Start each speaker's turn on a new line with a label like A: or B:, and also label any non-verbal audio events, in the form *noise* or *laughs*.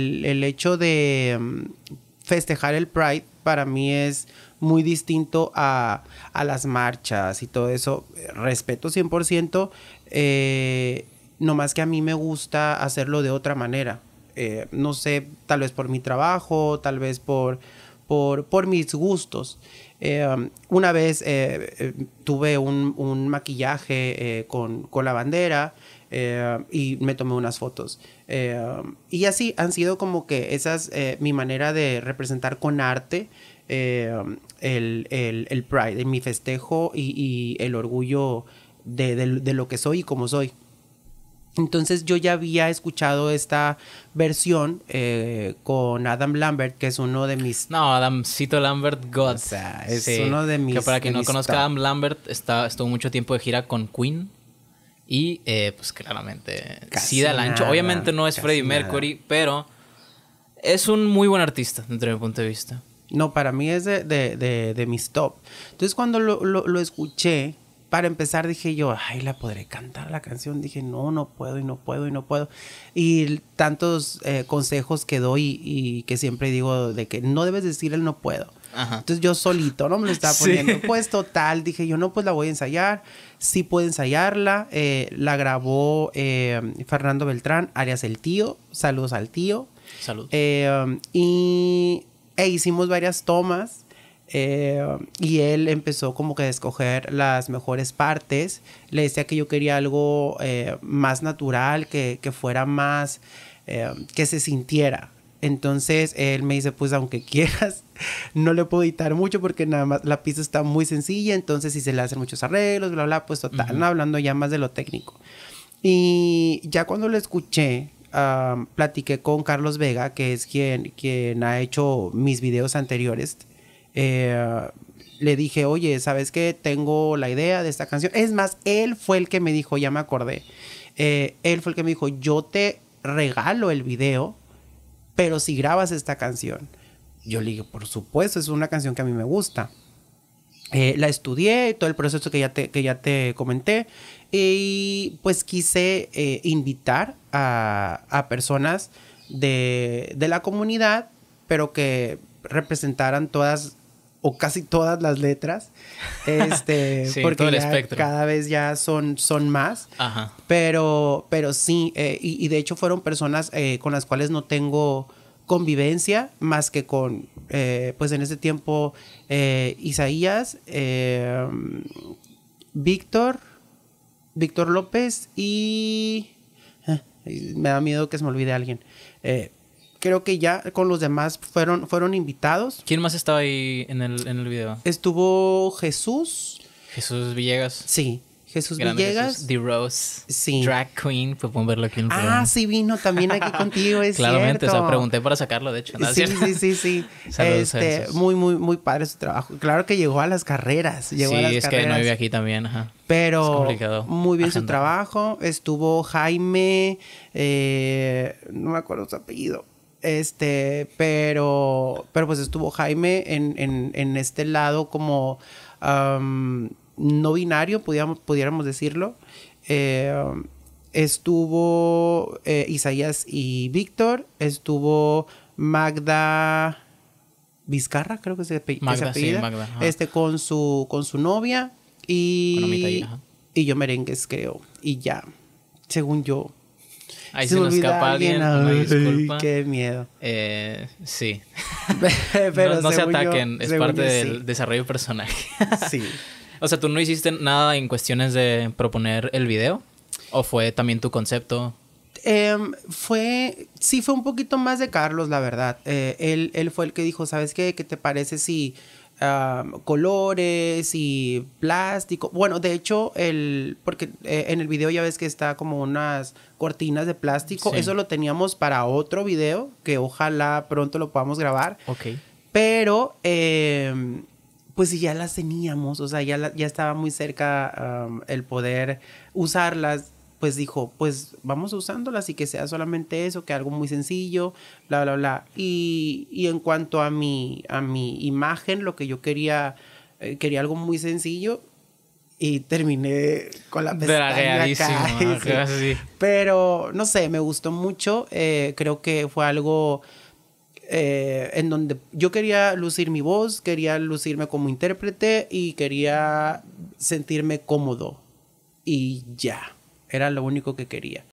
A: El, hecho de mm, festejar el Pride para mí es muy distinto a, las marchas y todo eso. Respeto 100%, eh, no más que a mí me gusta hacerlo de otra manera. Eh, no sé, tal vez por mi trabajo, tal vez por, por, mis gustos. Eh, una vez eh, tuve un, maquillaje con, con, la bandera eh, y me tomé unas fotos. Eh, y así han sido como que esas, eh, mi manera de representar con arte eh, el, el, el, Pride, mi festejo y, el orgullo de, de, lo que soy y como soy. Entonces yo ya había escuchado esta versión con Adam Lambert, que es uno de mis... No, Adamcito Lambert God. es uno de mis... Que para quien no conozca, Adam
B: Lambert está, estuvo mucho tiempo de gira con Queen. Y eh, pues claramente
A: sí ancho. Obviamente no es Freddie Mercury, pero es un muy buen artista desde mi punto de vista. No, para mí es de, de, mis top. Entonces cuando lo, lo escuché, para empezar dije yo, ay, la podré cantar la canción. Dije, no, no puedo y no puedo y no puedo. Y tantos eh, consejos que doy y que siempre digo de que no debes decir el no puedo. Entonces yo solito, no me lo estaba *laughs* poniendo. Pues total, dije yo, no, pues la voy a ensayar. Sí puedo ensayarla. Eh, la grabó eh, Fernando Beltrán, Arias el Tío. Saludos al tío. Saludos. y e hicimos varias tomas eh, y él empezó como que a escoger las mejores partes. Le decía que yo quería algo eh, más natural, que, que fuera más, eh, que se sintiera. Entonces él me dice, pues aunque quieras, *laughs* no le puedo editar mucho porque nada más la pista está muy sencilla, entonces si se le hacen muchos arreglos, bla, bla, pues total, hablando ya más de lo técnico. Y ya cuando lo escuché, ah, platiqué con Carlos Vega, que es quien, quien ha hecho mis videos anteriores eh, le dije, oye, ¿sabes qué? Tengo la idea de esta canción. Es más, él fue el que me dijo, ya me acordé, eh, él fue el que me dijo, yo te regalo el video, pero si grabas esta canción. Yo le dije, por supuesto, es una canción que a mí me gusta. Eh, la estudié, todo el proceso que ya te, que ya te comenté, y pues quise invitar a, personas de, de, la comunidad, pero que representaran todas o casi todas las letras. Este, *laughs* sí, todo el cada vez ya son, son más. Ajá. Pero, pero sí, eh, y, de hecho fueron personas eh, con las cuales no tengo convivencia más que con, eh, pues en ese tiempo, eh, Isaías, Víctor, Víctor López ah, y... me da miedo que se me olvide alguien creo que ya con los demás fueron, fueron invitados.
B: ¿Quién más estaba ahí en el, en el video? Estuvo Jesús. Jesús Villegas. Sí. Jesús Villegas. The Rose. Sí. Drag Queen. Podemos pues, verlo aquí en el Ah,
A: sí, vino también aquí *laughs* contigo, es Claramente, o sea, pregunté
B: para sacarlo, de hecho. Sí, sí, sí, sí. *laughs* Saludos este,
A: Muy, muy, muy padre su trabajo. Claro que llegó a las carreras. Llegó a las es que no vive
B: aquí también, ajá. Pero muy bien su
A: trabajo. Estuvo Jaime, eh, no me acuerdo su apellido. Este, pero, pero pues estuvo Jaime en, en, en este lado como no binario, pudiéramos, pudiéramos decirlo. Eh, estuvo eh, Isaías y Víctor, estuvo Magda Vizcarra, creo que se, Magda, este, con su, con su novia y, y, y yo merengues, creo, y ya, según yo. Ahí se, nos escapa alguien, disculpa. Qué miedo.
B: Eh, sí. *laughs* Pero *laughs* no, se ataquen, es parte del desarrollo personal. personaje. *laughs* sí. O sea, ¿tú no hiciste nada en cuestiones de proponer el video? ¿O fue también tu concepto?
A: Em, fue, sí fue un poquito más de Carlos, la verdad. Eh, él, él fue el que dijo, ¿sabes qué? ¿Qué te parece si colores y plástico. Bueno, de hecho, el, porque eh, en el video ya ves que está como unas cortinas de plástico. Eso lo teníamos para otro video que ojalá pronto lo podamos grabar. Ok. Pero, em, pues pues ya las teníamos, o sea, ya, ya estaba muy cerca el poder usarlas pues dijo, pues vamos usándolas y que sea solamente eso, que algo muy sencillo, bla, bla, bla. Y, y en cuanto a mi, a mi imagen, lo que yo quería, eh, quería algo muy sencillo y terminé con la pestaña acá, *laughs* Pero, no sé, me gustó mucho. Eh, creo que fue algo... Eh, en donde yo quería lucir mi voz, quería lucirme como intérprete y quería sentirme cómodo. Y ya. Era lo único que quería.